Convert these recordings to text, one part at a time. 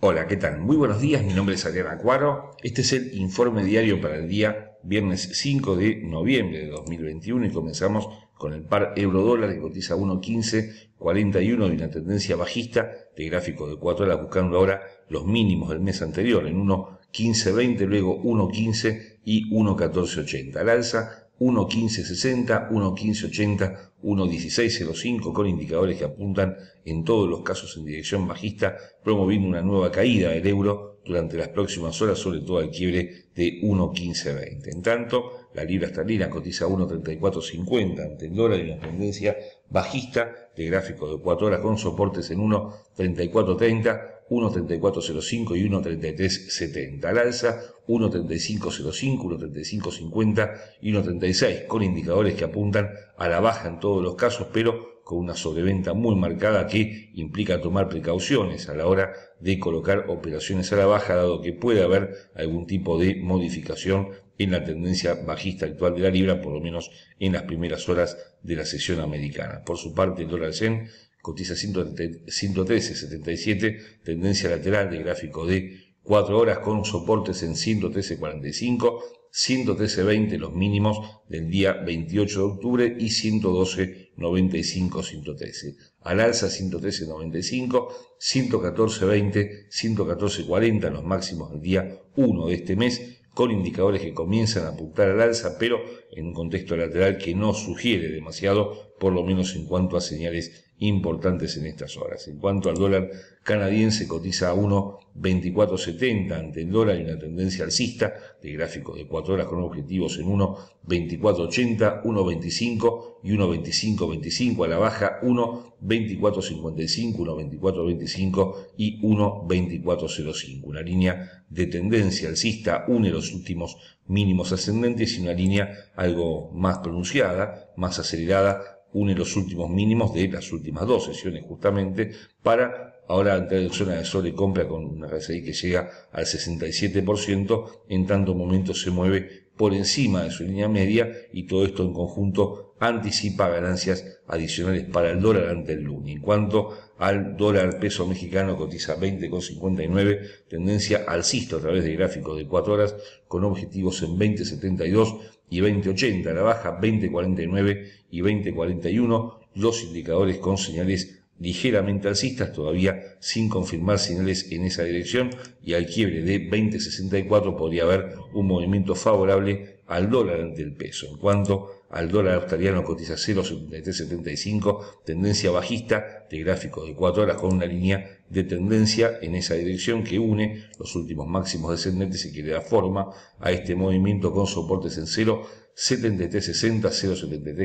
Hola, ¿qué tal? Muy buenos días, mi nombre es Adriana Cuaro. Este es el informe diario para el día viernes 5 de noviembre de 2021 y comenzamos con el par euro-dólar que cotiza 1.1541 y una tendencia bajista de gráfico de 4 horas buscando ahora los mínimos del mes anterior en 1.1520, luego 1.15 y 1.1480. Al alza 1.1560, 1.1580, 1.1605 con indicadores que apuntan en todos los casos en dirección bajista, promoviendo una nueva caída del euro durante las próximas horas, sobre todo al quiebre de 1.1520. En tanto, la libra esterlina cotiza 1.3450 ante el dólar y una tendencia bajista de gráfico de 4 horas con soportes en 1.3430, 1.3405 y 1.3370. Al alza 1.3505, 1.3550 y 1.36, con indicadores que apuntan a la baja en todos los casos, pero con una sobreventa muy marcada que implica tomar precauciones a la hora de colocar operaciones a la baja, dado que puede haber algún tipo de modificación en la tendencia bajista actual de la libra, por lo menos en las primeras horas de la sesión americana. Por su parte, el dólar cotiza 113.77, tendencia lateral de gráfico de 4 horas con soportes en 113.45, 113.20 los mínimos del día 28 de octubre y 95 113. Al alza 113.95, 114.20, 114.40 los máximos del día 1 de este mes con indicadores que comienzan a apuntar al alza, pero en un contexto lateral que no sugiere demasiado por lo menos en cuanto a señales importantes en estas horas. En cuanto al dólar canadiense, cotiza a 1.2470 ante el dólar y una tendencia alcista de gráficos de 4 horas con objetivos en 1.2480, 1.25 y 1.2525 a la baja, 1.2455, 1.2425 y 1.2405. Una línea de tendencia alcista une los últimos mínimos ascendentes y una línea algo más pronunciada, más acelerada, une los últimos mínimos de las últimas dos sesiones justamente para ahora entrar en zona de y compra con una RSI que llega al 67%, en tanto momento se mueve por encima de su línea media y todo esto en conjunto anticipa ganancias adicionales para el dólar ante el lunes. En cuanto al dólar peso mexicano cotiza 20,59, tendencia al alcista a través de gráficos de 4 horas con objetivos en 20,72 y 20,80, la baja 20,49 y 20,41, los indicadores con señales ligeramente alcistas, todavía sin confirmar señales en esa dirección, y al quiebre de 20.64 podría haber un movimiento favorable al dólar ante el peso. En cuanto al dólar australiano cotiza 0,7375, tendencia bajista de gráfico de 4 horas con una línea de tendencia en esa dirección que une los últimos máximos descendentes y que le da forma a este movimiento con soportes en 0,7360,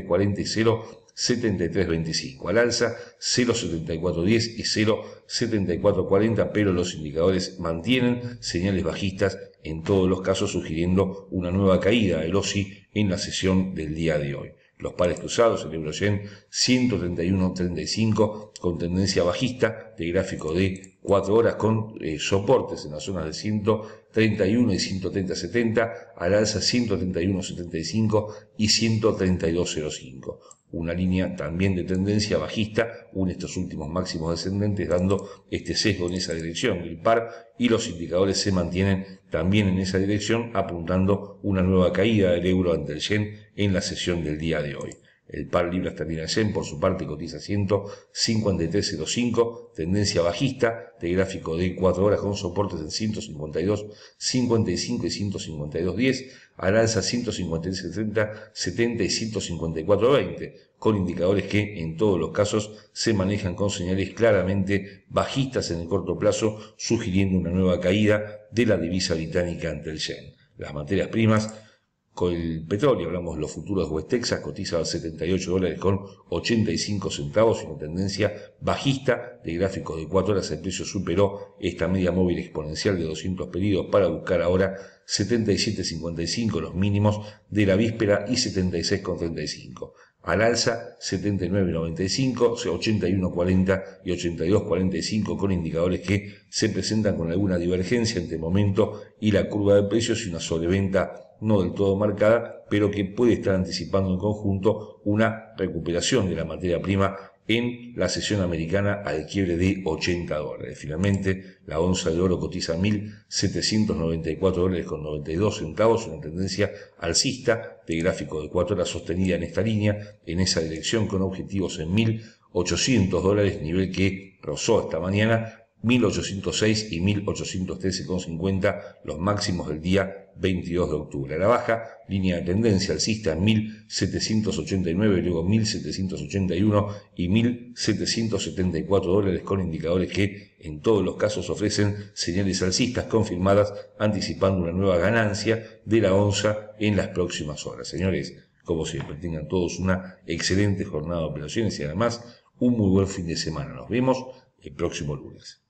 0,7340 y 0,7325. Al alza 0,7410 y 0,7440, pero los indicadores mantienen señales bajistas en todos los casos sugiriendo una nueva caída del OSI en la sesión del día de hoy. Los pares cruzados, el Euroyen 131.35 con tendencia bajista de gráfico de 4 horas con eh, soportes en las zonas de 131 y 130.70, al alza 131.75 y 132.05 una línea también de tendencia bajista, un estos últimos máximos descendentes dando este sesgo en esa dirección. El par y los indicadores se mantienen también en esa dirección apuntando una nueva caída del euro ante el yen en la sesión del día de hoy. El par libra yen, por su parte, cotiza 153.05, tendencia bajista de gráfico de 4 horas con soportes en 152, 55 y 152.10, al alza 153.70, 70 y 154.20, con indicadores que en todos los casos se manejan con señales claramente bajistas en el corto plazo, sugiriendo una nueva caída de la divisa británica ante el yen. Las materias primas con el petróleo, hablamos de los futuros de West Texas, cotiza a 78 dólares con 85 centavos, una tendencia bajista de gráficos de 4 horas. El precio superó esta media móvil exponencial de 200 pedidos para buscar ahora 77.55 los mínimos de la víspera y 76.35 al alza 79.95, 81.40 y 82.45 con indicadores que se presentan con alguna divergencia entre momento y la curva de precios y una sobreventa no del todo marcada, pero que puede estar anticipando en conjunto una recuperación de la materia prima en la sesión americana al quiebre de 80 dólares. Finalmente, la onza de oro cotiza 1.794 dólares con 92 centavos, una tendencia alcista de gráfico de 4 horas sostenida en esta línea, en esa dirección con objetivos en 1.800 dólares, nivel que rozó esta mañana 1806 y 1813,50 los máximos del día 22 de octubre. la baja, línea de tendencia alcista en 1789, luego 1781 y 1774 dólares con indicadores que en todos los casos ofrecen señales alcistas confirmadas anticipando una nueva ganancia de la onza en las próximas horas. Señores, como siempre, tengan todos una excelente jornada de operaciones y además un muy buen fin de semana. Nos vemos el próximo lunes.